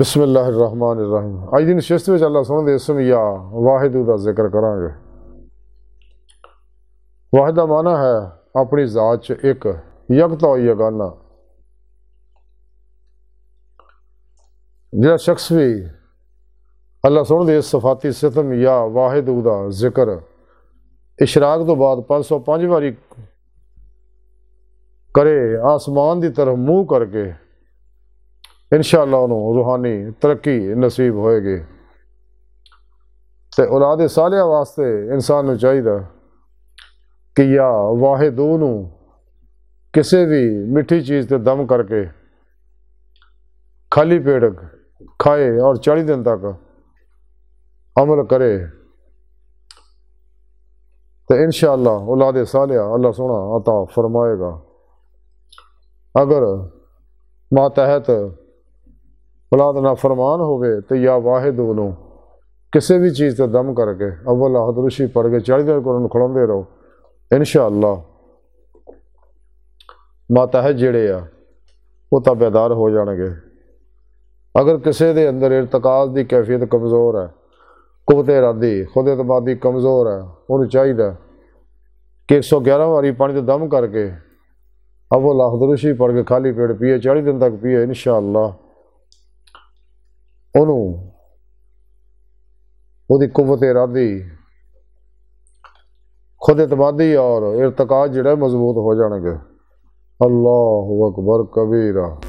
ਬismillahirrahmanirrahim ਅੱਜ ਦੀ ਨਸ਼ਸਤ ਵਿੱਚ ਅੱਲਾ ਸੁਣ ਦੇ ਇਸਮ ਯਾ ਵਾਹਿਦੂ ਦਾ ਜ਼ਿਕਰ ਕਰਾਂਗੇ ਵਾਹਿਦ ਦਾ ਮਾਨਾ ਹੈ ਆਪਣੀ ਜ਼ਾਤ 'ਚ ਇੱਕ ਯਕਤਾ ਯਗਾਨਾ ਜਿਹੜਾ ਸ਼ਖਸ ਵੀ ਅੱਲਾ ਸੁਣ ਦੇ ਸਫਾਤੀ ਸਿਤਮ ਯਾ ਵਾਹਿਦੂ ਦਾ ਜ਼ਿਕਰ ਇਸ਼ਰਾਕ ਤੋਂ ਬਾਅਦ 505 ਵਾਰੀ ਕਰੇ ਆਸਮਾਨ ਦੀ ਤਰਫ ਮੂੰਹ ਕਰਕੇ انشاءاللہ شاء اللہ انہوں روحانی ترقی نصیب ہوئے گی تو اولاد سالیا واسطے انسان چاہیے کہ یا واحد نسی بھی میٹھی چیز تم کر کے خالی پیڑ کھائے اور چالی دن تک عمل کرے تو انشاءاللہ اولاد صالحہ اللہ سونا عطا فرمائے گا اگر ماتحت ਔਲਾਦ ਨਾ ਫਰਮਾਨ ਹੋਵੇ ਤੇ ਯਾ ਵਾਹਿਦ ਵੱਲੋਂ ਕਿਸੇ ਵੀ ਚੀਜ਼ ਤੇ ਦਮ ਕਰਕੇ ਅਵਲ ਹਦਰੁਸ਼ੀ ਪੜ ਕੇ 40 ਦਿਨ ਕਰਨ ਖੜਾਉਂਦੇ ਰਹੋ ਇਨਸ਼ਾ ਅੱਲਾ ਮਾਤਾ ਜਿਹੜੇ ਆ ਉਹ ਤਾਂ ਬੇਦਾਰ ਹੋ ਜਾਣਗੇ ਅਗਰ ਕਿਸੇ ਦੇ ਅੰਦਰ ਇਰਤਕਾਜ਼ ਦੀ ਕੈਫੀਅਤ ਕਮਜ਼ੋਰ ਹੈ ਕੁਵਤੇ ਇਰਾਦੀ ਖੁਦ ਇਤਮਾਦੀ ਕਮਜ਼ੋਰ ਹੈ ਉਹਨੂੰ ਚਾਹੀਦਾ ਕਿ 111 ਵਾਰੀ ਪਾਣੀ ਤੇ ਦਮ ਕਰਕੇ ਅਵਲ ਹਦਰੁਸ਼ੀ ਪੜ ਕੇ ਖਾਲੀ ਪੇਟ ਪੀਏ 40 ਦਿਨ ਤੱਕ ਪੀਏ ਇਨਸ਼ਾ ਅੱਲਾ ਉਹਨੂੰ ਉਹਦੀ ਕੁਵਤ ਇਰਾਦੀ ਖੁਦ ਇਤਮਾਦੀ ਔਰ ਇਰਤਕਾ ਜਿਹੜਾ ਮਜ਼ਬੂਤ ਹੋ ਜਾਣਗੇ ਅੱਲਾਹੁ ਅਕਬਰ ਕਬੀਰਾ